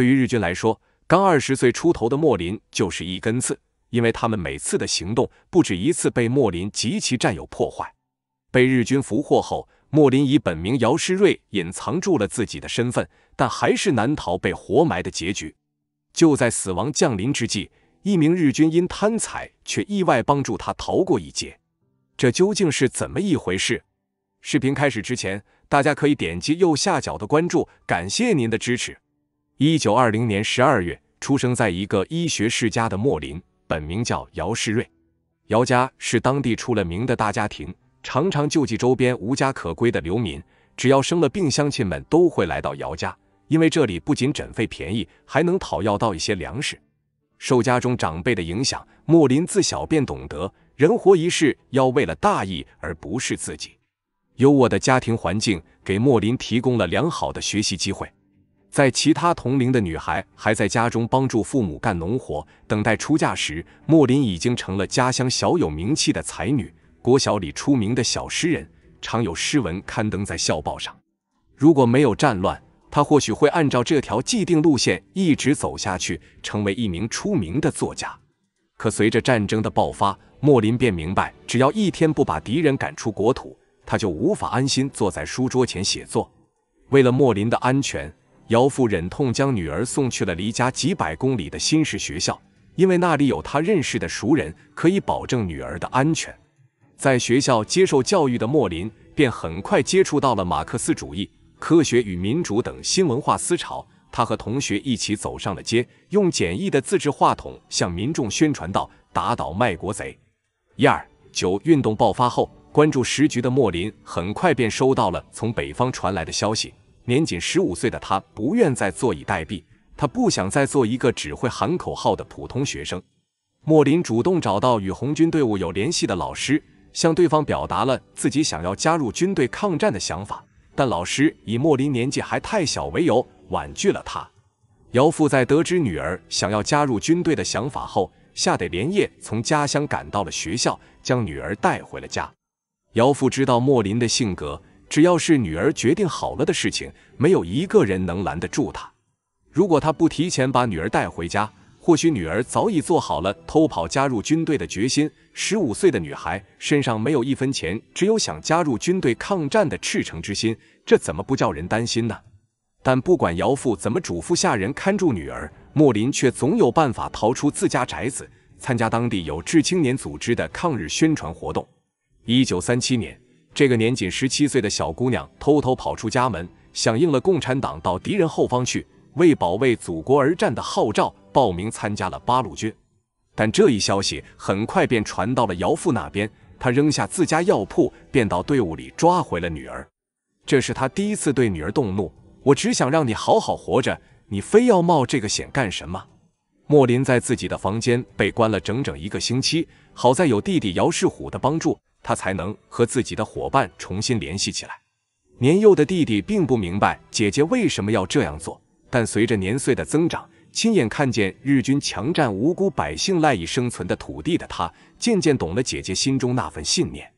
对于日军来说，刚二十岁出头的莫林就是一根刺，因为他们每次的行动不止一次被莫林及其战友破坏。被日军俘获后，莫林以本名姚诗瑞隐藏住了自己的身份，但还是难逃被活埋的结局。就在死亡降临之际，一名日军因贪财却意外帮助他逃过一劫。这究竟是怎么一回事？视频开始之前，大家可以点击右下角的关注，感谢您的支持。一九二零年十二月，出生在一个医学世家的莫林，本名叫姚世瑞。姚家是当地出了名的大家庭，常常救济周边无家可归的流民。只要生了病，乡亲们都会来到姚家，因为这里不仅诊费便宜，还能讨要到一些粮食。受家中长辈的影响，莫林自小便懂得人活一世要为了大义，而不是自己。优渥的家庭环境给莫林提供了良好的学习机会。在其他同龄的女孩还在家中帮助父母干农活、等待出嫁时，莫林已经成了家乡小有名气的才女，国小里出名的小诗人，常有诗文刊登在校报上。如果没有战乱，她或许会按照这条既定路线一直走下去，成为一名出名的作家。可随着战争的爆发，莫林便明白，只要一天不把敌人赶出国土，他就无法安心坐在书桌前写作。为了莫林的安全。姚父忍痛将女儿送去了离家几百公里的新式学校，因为那里有他认识的熟人，可以保证女儿的安全。在学校接受教育的莫林，便很快接触到了马克思主义、科学与民主等新文化思潮。他和同学一起走上了街，用简易的自制话筒向民众宣传道：“打倒卖国贼！”一二九运动爆发后，关注时局的莫林很快便收到了从北方传来的消息。年仅十五岁的他不愿再坐以待毙，他不想再做一个只会喊口号的普通学生。莫林主动找到与红军队伍有联系的老师，向对方表达了自己想要加入军队抗战的想法，但老师以莫林年纪还太小为由婉拒了他。姚父在得知女儿想要加入军队的想法后，吓得连夜从家乡赶到了学校，将女儿带回了家。姚父知道莫林的性格。只要是女儿决定好了的事情，没有一个人能拦得住她。如果他不提前把女儿带回家，或许女儿早已做好了偷跑加入军队的决心。十五岁的女孩身上没有一分钱，只有想加入军队抗战的赤诚之心，这怎么不叫人担心呢？但不管姚父怎么嘱咐下人看住女儿，莫林却总有办法逃出自家宅子，参加当地有志青年组织的抗日宣传活动。一九三七年。这个年仅十七岁的小姑娘偷偷跑出家门，响应了共产党到敌人后方去，为保卫祖国而战的号召，报名参加了八路军。但这一消息很快便传到了姚父那边，他扔下自家药铺，便到队伍里抓回了女儿。这是他第一次对女儿动怒。我只想让你好好活着，你非要冒这个险干什么？莫林在自己的房间被关了整整一个星期，好在有弟弟姚世虎的帮助。他才能和自己的伙伴重新联系起来。年幼的弟弟并不明白姐姐为什么要这样做，但随着年岁的增长，亲眼看见日军强占无辜百姓赖以生存的土地的他，渐渐懂了姐姐心中那份信念。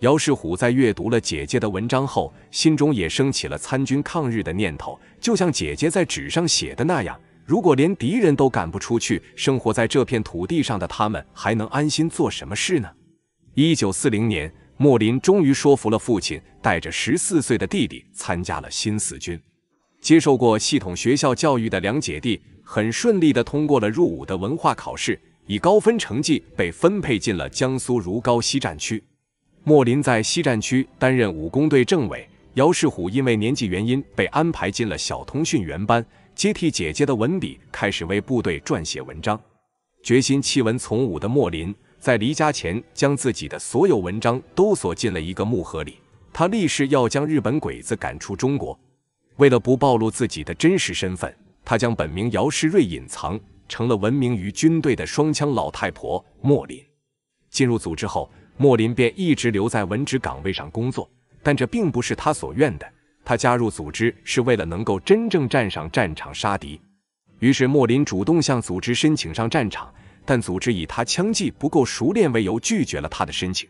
姚世虎在阅读了姐姐的文章后，心中也升起了参军抗日的念头。就像姐姐在纸上写的那样，如果连敌人都赶不出去，生活在这片土地上的他们还能安心做什么事呢？一九四零年，莫林终于说服了父亲，带着十四岁的弟弟参加了新四军。接受过系统学校教育的两姐弟，很顺利地通过了入伍的文化考试，以高分成绩被分配进了江苏如皋西战区。莫林在西战区担任武工队政委，姚世虎因为年纪原因被安排进了小通讯员班，接替姐姐的文笔开始为部队撰写文章。决心弃文从武的莫林。在离家前，将自己的所有文章都锁进了一个木盒里。他立誓要将日本鬼子赶出中国。为了不暴露自己的真实身份，他将本名姚世瑞隐藏成了闻名于军队的双枪老太婆莫林。进入组织后，莫林便一直留在文职岗位上工作，但这并不是他所愿的。他加入组织是为了能够真正站上战场杀敌。于是，莫林主动向组织申请上战场。但组织以他枪技不够熟练为由，拒绝了他的申请。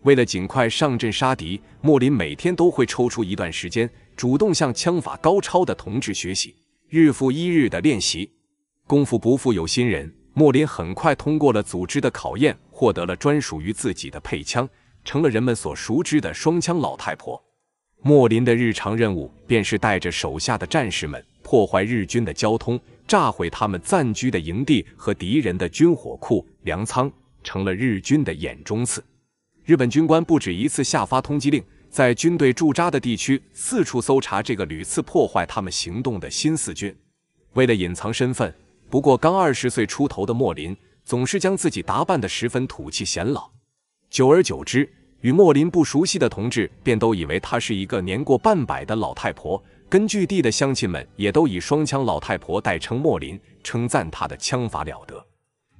为了尽快上阵杀敌，莫林每天都会抽出一段时间，主动向枪法高超的同志学习。日复一日的练习，功夫不负有心人，莫林很快通过了组织的考验，获得了专属于自己的配枪，成了人们所熟知的双枪老太婆。莫林的日常任务便是带着手下的战士们破坏日军的交通。炸毁他们暂居的营地和敌人的军火库、粮仓，成了日军的眼中刺。日本军官不止一次下发通缉令，在军队驻扎的地区四处搜查这个屡次破坏他们行动的新四军。为了隐藏身份，不过刚二十岁出头的莫林总是将自己打扮得十分土气、显老。久而久之，与莫林不熟悉的同志便都以为她是一个年过半百的老太婆。根据地的乡亲们也都以“双枪老太婆”代称莫林，称赞她的枪法了得。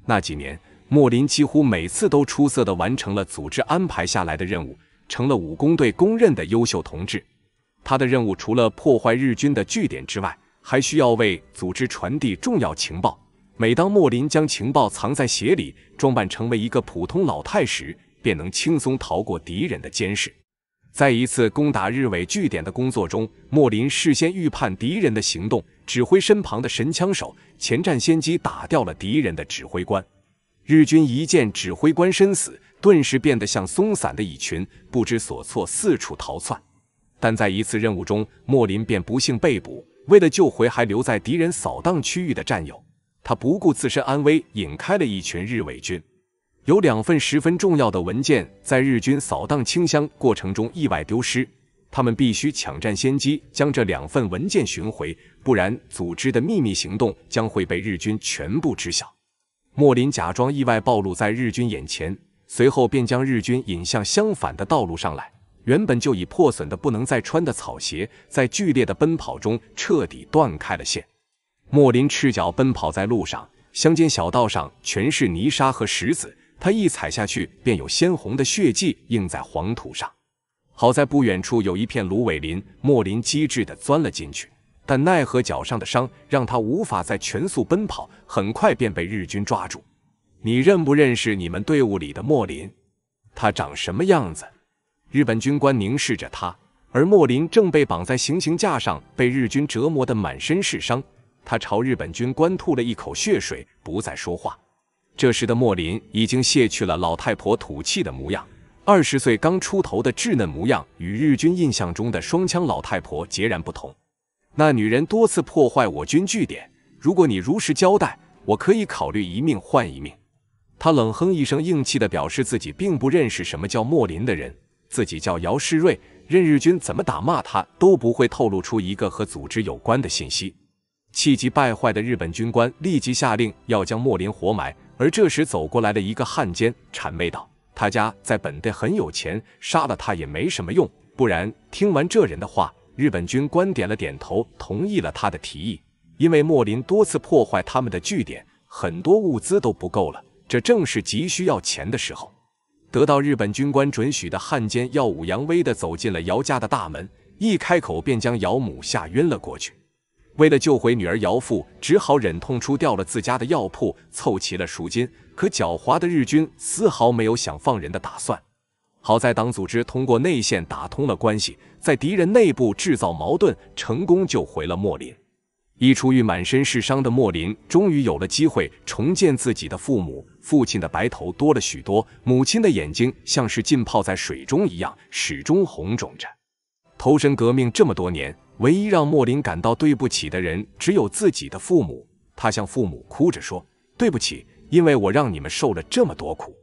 那几年，莫林几乎每次都出色地完成了组织安排下来的任务，成了武工队公认的优秀同志。他的任务除了破坏日军的据点之外，还需要为组织传递重要情报。每当莫林将情报藏在鞋里，装扮成为一个普通老太时，便能轻松逃过敌人的监视。在一次攻打日伪据点的工作中，莫林事先预判敌人的行动，指挥身旁的神枪手前战先机，打掉了敌人的指挥官。日军一见指挥官身死，顿时变得像松散的蚁群，不知所措，四处逃窜。但在一次任务中，莫林便不幸被捕。为了救回还留在敌人扫荡区域的战友，他不顾自身安危，引开了一群日伪军。有两份十分重要的文件在日军扫荡清乡过程中意外丢失，他们必须抢占先机，将这两份文件寻回，不然组织的秘密行动将会被日军全部知晓。莫林假装意外暴露在日军眼前，随后便将日军引向相反的道路上来。原本就已破损的不能再穿的草鞋，在剧烈的奔跑中彻底断开了线。莫林赤脚奔跑在路上，乡间小道上全是泥沙和石子。他一踩下去，便有鲜红的血迹映在黄土上。好在不远处有一片芦苇林，莫林机智地钻了进去。但奈何脚上的伤，让他无法再全速奔跑，很快便被日军抓住。你认不认识你们队伍里的莫林？他长什么样子？日本军官凝视着他，而莫林正被绑在行刑架上，被日军折磨得满身是伤。他朝日本军官吐了一口血水，不再说话。这时的莫林已经卸去了老太婆土气的模样，二十岁刚出头的稚嫩模样与日军印象中的双枪老太婆截然不同。那女人多次破坏我军据点，如果你如实交代，我可以考虑一命换一命。他冷哼一声，硬气的表示自己并不认识什么叫莫林的人，自己叫姚世瑞。任日军怎么打骂他都不会透露出一个和组织有关的信息。气急败坏的日本军官立即下令要将莫林活埋。而这时走过来的一个汉奸谄媚道：“他家在本地很有钱，杀了他也没什么用。不然，听完这人的话，日本军官点了点头，同意了他的提议。因为莫林多次破坏他们的据点，很多物资都不够了，这正是急需要钱的时候。”得到日本军官准许的汉奸耀武扬威地走进了姚家的大门，一开口便将姚母吓晕了过去。为了救回女儿，姚父只好忍痛出掉了自家的药铺，凑齐了赎金。可狡猾的日军丝毫没有想放人的打算。好在党组织通过内线打通了关系，在敌人内部制造矛盾，成功救回了莫林。一出狱，满身是伤的莫林终于有了机会重建自己的父母。父亲的白头多了许多，母亲的眼睛像是浸泡在水中一样，始终红肿着。投身革命这么多年。唯一让莫林感到对不起的人，只有自己的父母。他向父母哭着说：“对不起，因为我让你们受了这么多苦。”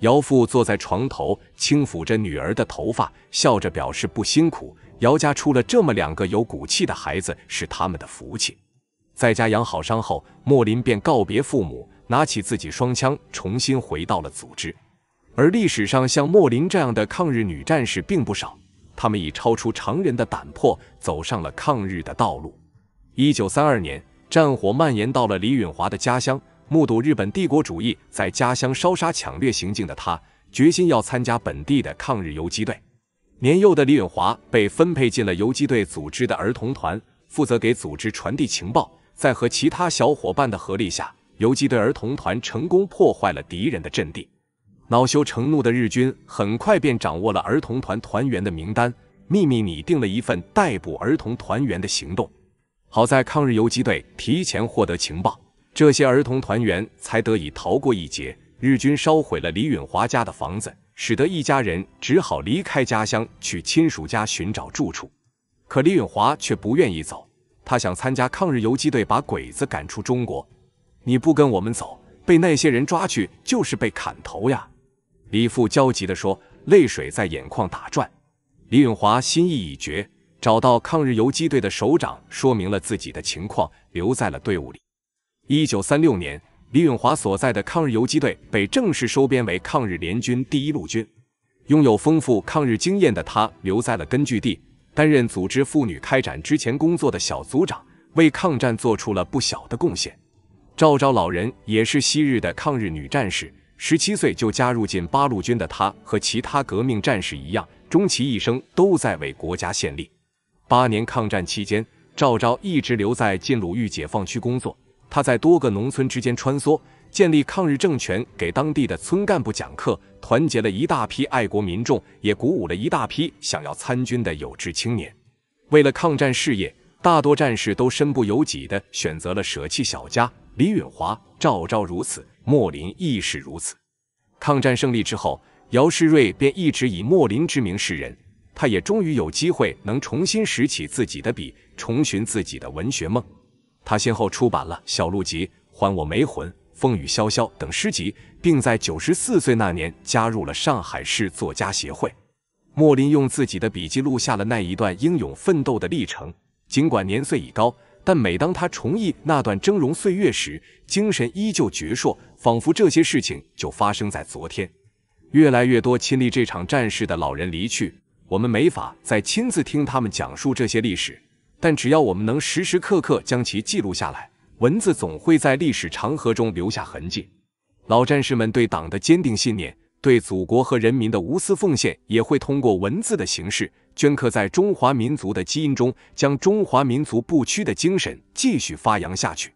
姚父坐在床头，轻抚着女儿的头发，笑着表示不辛苦。姚家出了这么两个有骨气的孩子，是他们的福气。在家养好伤后，莫林便告别父母，拿起自己双枪，重新回到了组织。而历史上像莫林这样的抗日女战士并不少。他们已超出常人的胆魄，走上了抗日的道路。一九三二年，战火蔓延到了李允华的家乡。目睹日本帝国主义在家乡烧杀抢掠行径的他，决心要参加本地的抗日游击队。年幼的李允华被分配进了游击队组织的儿童团，负责给组织传递情报。在和其他小伙伴的合力下，游击队儿童团成功破坏了敌人的阵地。恼羞成怒的日军很快便掌握了儿童团团员的名单，秘密拟定了一份逮捕儿童团员的行动。好在抗日游击队提前获得情报，这些儿童团员才得以逃过一劫。日军烧毁了李允华家的房子，使得一家人只好离开家乡，去亲属家寻找住处。可李允华却不愿意走，他想参加抗日游击队，把鬼子赶出中国。你不跟我们走，被那些人抓去就是被砍头呀！李父焦急地说，泪水在眼眶打转。李允华心意已决，找到抗日游击队的首长，说明了自己的情况，留在了队伍里。一九三六年，李允华所在的抗日游击队被正式收编为抗日联军第一路军。拥有丰富抗日经验的他，留在了根据地，担任组织妇女开展之前工作的小组长，为抗战做出了不小的贡献。赵昭老人也是昔日的抗日女战士。十七岁就加入进八路军的他，和其他革命战士一样，终其一生都在为国家献力。八年抗战期间，赵昭一直留在晋鲁豫解放区工作。他在多个农村之间穿梭，建立抗日政权，给当地的村干部讲课，团结了一大批爱国民众，也鼓舞了一大批想要参军的有志青年。为了抗战事业，大多战士都身不由己地选择了舍弃小家。李允华、赵昭如此。莫林亦是如此。抗战胜利之后，姚世瑞便一直以莫林之名示人。他也终于有机会能重新拾起自己的笔，重寻自己的文学梦。他先后出版了《小路集》《还我梅魂》《风雨萧萧》等诗集，并在九十四岁那年加入了上海市作家协会。莫林用自己的笔记录下了那一段英勇奋斗的历程。尽管年岁已高，但每当他重忆那段峥嵘岁月时，精神依旧矍铄，仿佛这些事情就发生在昨天。越来越多亲历这场战事的老人离去，我们没法再亲自听他们讲述这些历史。但只要我们能时时刻刻将其记录下来，文字总会在历史长河中留下痕迹。老战士们对党的坚定信念、对祖国和人民的无私奉献，也会通过文字的形式。镌刻在中华民族的基因中，将中华民族不屈的精神继续发扬下去。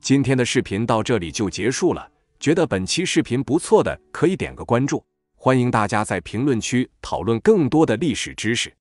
今天的视频到这里就结束了，觉得本期视频不错的可以点个关注，欢迎大家在评论区讨论更多的历史知识。